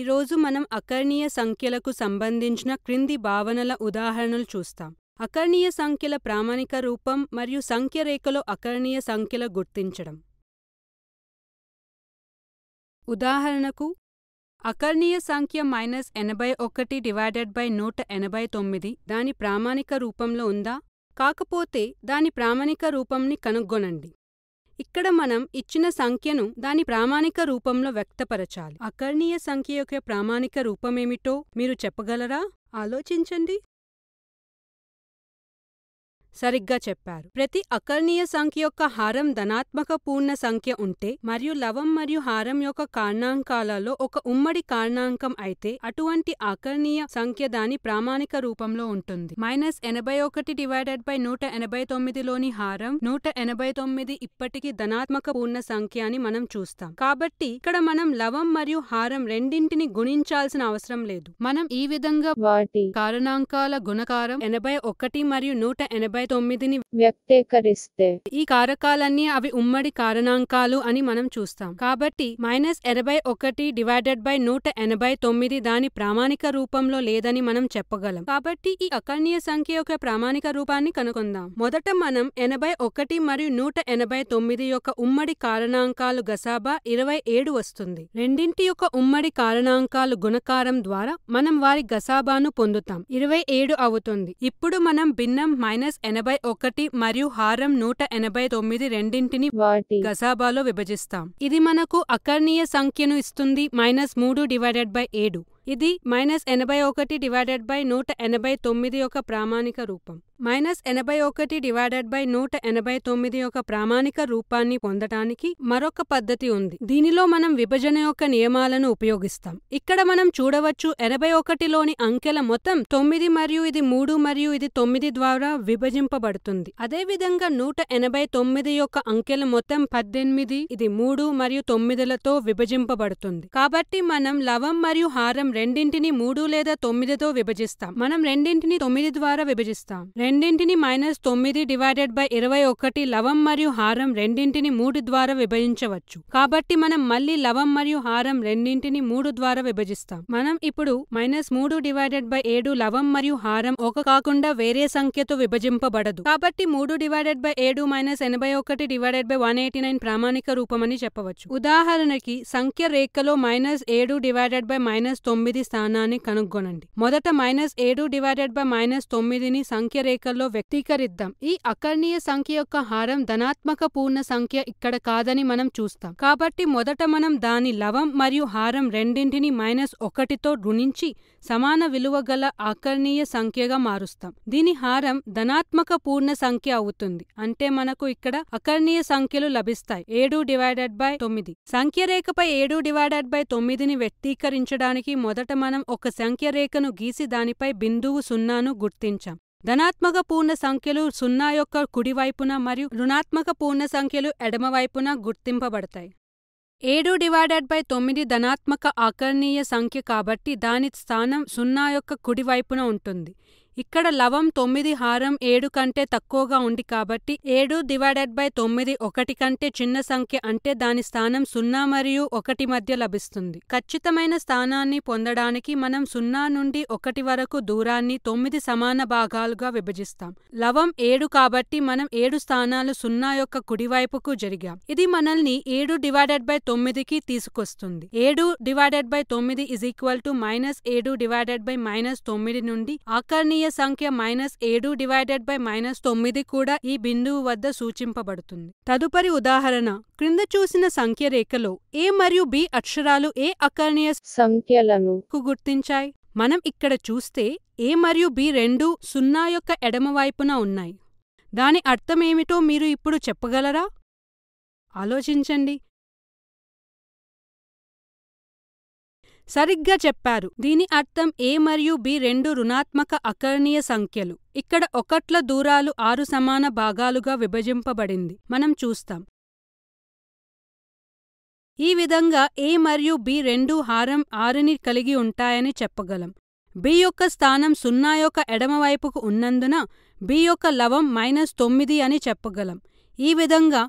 ఈరోజు మనం అకర్ణీయ సంఖ్యలకు సంబంధించిన క్రింది భావనల ఉదాహరణలు చూస్తాం అకర్ణీయ సంఖ్యల ప్రామాణిక రూపం మరియు సంఖ్యరేఖలో అకర్ణీయ సంఖ్యల గుర్తించడం ఉదాహరణకు అకర్ణీయ సంఖ్య మైనస్ ఎనభై ఒకటి డివైడెడ్ బై నూట ఎనభై తొమ్మిది దాని ప్రామాణిక రూపంలో ఉందా కాకపోతే దాని ప్రామాణిక రూపంని కనుగొనండి ఇక్కడ మనం ఇచ్చిన సంఖ్యను దాని ప్రామాణిక రూపంలో వ్యక్తపరచాలి అకర్ణీయ సంఖ్య యొక్క ప్రామాణిక రూపమేమిటో మీరు చెప్పగలరా ఆలోచించండి సరిగ్గా చెప్పారు ప్రతి అకర్ణీయ సంఖ్య యొక్క హారం ధనాత్మక పూర్ణ సంఖ్య ఉంటే మరియు లవం మరియు హారం యొక్క కారణాంకాలలో ఒక ఉమ్మడి కారణాంకం అయితే అటువంటి ఆకర్ణీయ సంఖ్య దాని ప్రామాణిక రూపంలో ఉంటుంది మైనస్ ఎనభై ఒకటి డివైడెడ్ బై నూట ఎనభై తొమ్మిదిలోని హారం నూట ఎనభై తొమ్మిది ఇప్పటికీ ధనాత్మక పూర్ణ సంఖ్య అని మనం చూస్తాం కాబట్టి ఇక్కడ మనం లవం మరియు హారం రెండింటిని గుణించాల్సిన అవసరం లేదు మనం ఈ విధంగా వాటి కారణాంకాల గుణకారం ఎనభై ఒకటి మరియు నూట ఎనభై తొమ్మిదిని వ్యక్తీకరిస్తే ఈ కారకాలన్నీ అవి ఉమ్మడి కారణాంకాలు అని మనం చూస్తాం కాబట్టి మైనస్ ఎనభై ఒకటి డివైడెడ్ బై నూట ఎనభై తొమ్మిది దాని ప్రామాణిక రూపంలో లేదని మనం చెప్పగలం కాబట్టి ఈ అకర్ణీయ సంఖ్య యొక్క ప్రామాణిక రూపాన్ని కనుగొందాం మొదట మనం ఎనభై ఒకటి మరియు నూట ఎనభై తొమ్మిది యొక్క ఉమ్మడి కారణాంకాలు గసాబా ఇరవై ఏడు వస్తుంది రెండింటి యొక్క ఉమ్మడి కారణాంకాలు గుణకారం ద్వారా మనం వారి గసాబాను పొందుతాం ఇరవై ఏడు అవుతుంది ఇప్పుడు మనం భిన్నం మైనస్ ఎనభై ఒకటి మరియు హారం నూట ఎనభై తొమ్మిది రెండింటిని గజాబాలో విభజిస్తాం ఇది మనకు అకర్ణీయ సంఖ్యను ఇస్తుంది మైనస్ మూడు డివైడెడ్ బై ఏడు ఇది మైనస్ ఎనభై ఒకటి డివైడెడ్ బై నూట ఎనభై తొమ్మిది యొక్క ప్రామాణిక రూపం మైనస్ ఎనభై ఒకటి డివైడెడ్ బై నూట ఎనభై తొమ్మిది యొక్క ప్రామాణిక రూపాన్ని పొందటానికి మరొక పద్ధతి ఉంది దీనిలో మనం విభజన యొక్క నియమాలను ఉపయోగిస్తాం ఇక్కడ మనం చూడవచ్చు ఎనభై ఒకటిలోని అంకెల మొత్తం తొమ్మిది మరియు ఇది మూడు మరియు ఇది తొమ్మిది ద్వారా విభజింపబడుతుంది అదేవిధంగా నూట ఎనభై తొమ్మిది యొక్క అంకెల మొత్తం పద్దెనిమిది ఇది మూడు మరియు తొమ్మిదిలతో విభజింపబడుతుంది కాబట్టి మనం లవం మరియు హారం రెండింటిని మూడు లేదా తొమ్మిదితో విభజిస్తాం మనం రెండింటిని తొమ్మిది ద్వారా విభజిస్తాం రెండింటిని మైనస్ తొమ్మిది డివైడెడ్ బై ఇరవై ఒకటి లవం మరియు హారం రెండింటిని మూడు ద్వారా విభజించవచ్చు కాబట్టి మనం మళ్ళీ లవం మరియు హారం రెండింటిని మూడు ద్వారా విభజిస్తాం మనం ఇప్పుడు మైనస్ మూడు డివైడెడ్ బై ఏడు లవం మరియు హారం ఒక కాకుండా వేరే సంఖ్యతో విభజింపబడదు కాబట్టి మూడు డివైడెడ్ బై ఏడు మైనస్ ఎనభై ఒకటి divided by one eighty nine ప్రామాణిక రూపమని చెప్పవచ్చు ఉదాహరణకి సంఖ్య రేఖలో మైనస్ ఏడు డివైడెడ్ బై మైనస్ తొమ్మిది స్థానాన్ని కనుగొనండి మొదట మైనస్ ఏడు డివైడెడ్ బై మైనస్ తొమ్మిదిని సంఖ్య రేఖ రేఖల్లో వ్యక్తీకరిద్దాం ఈ అకర్ణీయ సంఖ్య యొక్క హారం ధనాత్మక పూర్ణ సంఖ్య ఇక్కడ కాదని మనం చూస్తాం కాబట్టి మొదట మనం దాని లవం మరియు హారం రెండింటిని మైనస్ ఒకటితో గుణించి సమాన విలువ గల ఆకర్ణీయ సంఖ్యగా మారుస్తాం దీని హారం ధనాత్మక పూర్ణ సంఖ్య అవుతుంది అంటే మనకు ఇక్కడ అకర్ణీయ సంఖ్యలు లభిస్తాయి ఏడు డివైడెడ్ బై తొమ్మిది సంఖ్యరేఖపై ఏడు డివైడెడ్ బై తొమ్మిదిని వ్యక్తీకరించడానికి మొదట మనం ఒక సంఖ్య రేఖను గీసి దానిపై బిందువు సున్నాను గుర్తించాం ధనాత్మక పూర్ణ సంఖ్యలు సున్నా యొక్క కుడివైపున మరియు రుణాత్మక పూర్ణ సంఖ్యలు ఎడమవైపున గుర్తింపబడతాయి ఏడు డివైడెడ్ బై తొమ్మిది ధనాత్మక ఆకర్ణీయ సంఖ్య కాబట్టి దాని స్థానం సున్నా యొక్క కుడివైపున ఉంటుంది ఇక్కడ లవం తొమ్మిది హారం ఏడు కంటే తక్కువగా ఉంది కాబట్టి ఏడు డివైడెడ్ బై తొమ్మిది ఒకటి కంటే చిన్న సంఖ్య అంటే దాని స్థానం సున్నా మరియు ఒకటి మధ్య లభిస్తుంది ఖచ్చితమైన స్థానాన్ని పొందడానికి మనం సున్నా నుండి ఒకటి వరకు దూరాన్ని తొమ్మిది సమాన భాగాలుగా విభజిస్తాం లవం ఏడు కాబట్టి మనం ఏడు స్థానాలు సున్నా యొక్క కుడివైపుకు జరిగాం ఇది మనల్ని ఏడు డివైడెడ్ బై తొమ్మిదికి తీసుకొస్తుంది ఏడు డివైడెడ్ బై తొమ్మిది ఈజ్ ఈక్వల్ టు మైనస్ ఏడు డివైడెడ్ బై మైనస్ తొమ్మిది నుండి ఆకర్ణీయ కోణీయ సంఖ్య మైనస్ ఏడు డివైడెడ్ బై మైనస్ తొమ్మిది కూడా ఈ బిందువు వద్ద సూచింపబడుతుంది తదుపరి ఉదాహరణ క్రింద చూసిన సంఖ్య రేఖలో ఏ మరియు బి అక్షరాలు ఏ అకర్ణీయ సంఖ్యలను గుర్తించాయి మనం ఇక్కడ చూస్తే ఏ మరియు బి రెండు సున్నా యొక్క ఎడమవైపున ఉన్నాయి దాని అర్థమేమిటో మీరు ఇప్పుడు చెప్పగలరా ఆలోచించండి సరిగ్గా చెప్పారు దీని అర్థం ఏ మరియు బి రెండు రుణాత్మక అకర్ణీయ సంఖ్యలు ఇక్కడ ఒకట్ల దూరాలు ఆరు సమాన భాగాలుగా విభజింపబడింది మనం చూస్తాం ఈ విధంగా ఏ మరియు బి రెండు హారం ఆరుని కలిగి ఉంటాయని చెప్పగలం బి యొక్క స్థానం సున్నా యొక్క ఎడమవైపుకు ఉన్నందున బి యొక్క లవం మైనస్ తొమ్మిది అని చెప్పగలం ఈ విధంగా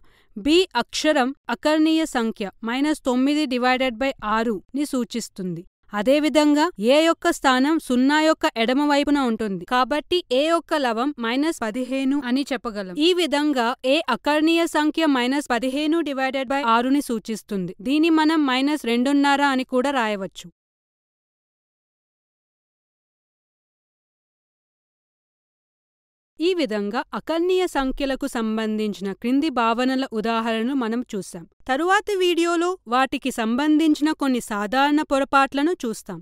బి అక్షరం అకర్ణీయ సంఖ్య మైనస్ తొమ్మిది డివైడెడ్ బై ఆరు ని సూచిస్తుంది అదేవిధంగా ఏ యొక్క స్థానం సున్నా యొక్క ఎడమ వైపున ఉంటుంది కాబట్టి ఏ యొక్క లవం మైనస్ పదిహేను అని చెప్పగలం ఈ విధంగా ఏ అకర్ణీయ సంఖ్య మైనస్ పదిహేను డివైడెడ్ బై ఆరుని సూచిస్తుంది దీని మనం మైనస్ రెండున్నర అని కూడా రాయవచ్చు ఈ విధంగా అకర్ణీయ సంఖ్యలకు సంబంధించిన క్రింది భావనల ఉదాహరణలు మనం చూసాం తరువాతి వీడియోలో వాటికి సంబంధించిన కొన్ని సాధారణ పొరపాట్లను చూస్తాం